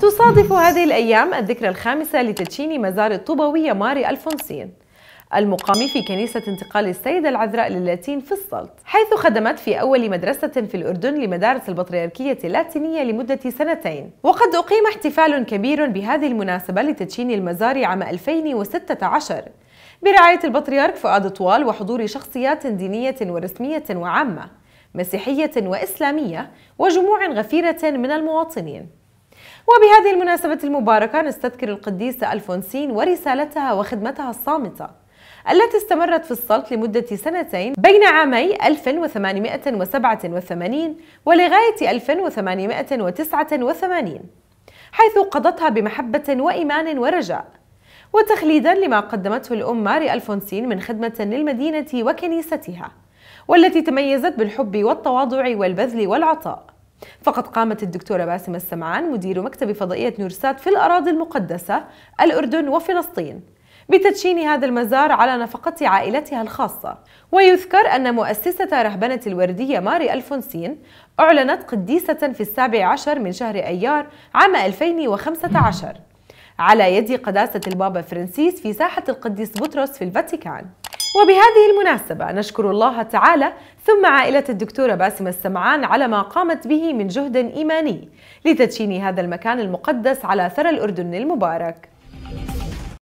تصادف هذه الأيام الذكرى الخامسة لتدشين مزار الطوبوية ماري ألفونسين المقام في كنيسة انتقال السيدة العذراء للاتين في السلط حيث خدمت في أول مدرسة في الأردن لمدارس البطريركية اللاتينية لمدة سنتين وقد أقيم احتفال كبير بهذه المناسبة لتدشين المزار عام 2016 برعاية البطريرك فؤاد طوال وحضور شخصيات دينية ورسمية وعامة مسيحية وإسلامية وجموع غفيرة من المواطنين وبهذه المناسبة المباركة نستذكر القديسة ألفونسين ورسالتها وخدمتها الصامتة التي استمرت في السلط لمدة سنتين بين عامي 1887 ولغاية 1889 حيث قضتها بمحبة وإيمان ورجاء وتخليدا لما قدمته الأم ماري ألفونسين من خدمة للمدينة وكنيستها والتي تميزت بالحب والتواضع والبذل والعطاء فقد قامت الدكتورة باسمة السمعان مدير مكتب فضائية نورسات في الأراضي المقدسة الأردن وفلسطين بتدشين هذا المزار على نفقة عائلتها الخاصة ويذكر أن مؤسسة رهبنة الوردية ماري ألفونسين أعلنت قديسة في السابع عشر من شهر أيار عام 2015 على يد قداسة البابا فرانسيس في ساحة القديس بطرس في الفاتيكان وبهذه المناسبة نشكر الله تعالى ثم عائلة الدكتورة باسمة السمعان على ما قامت به من جهد إيماني لتدشين هذا المكان المقدس على ثرى الأردن المبارك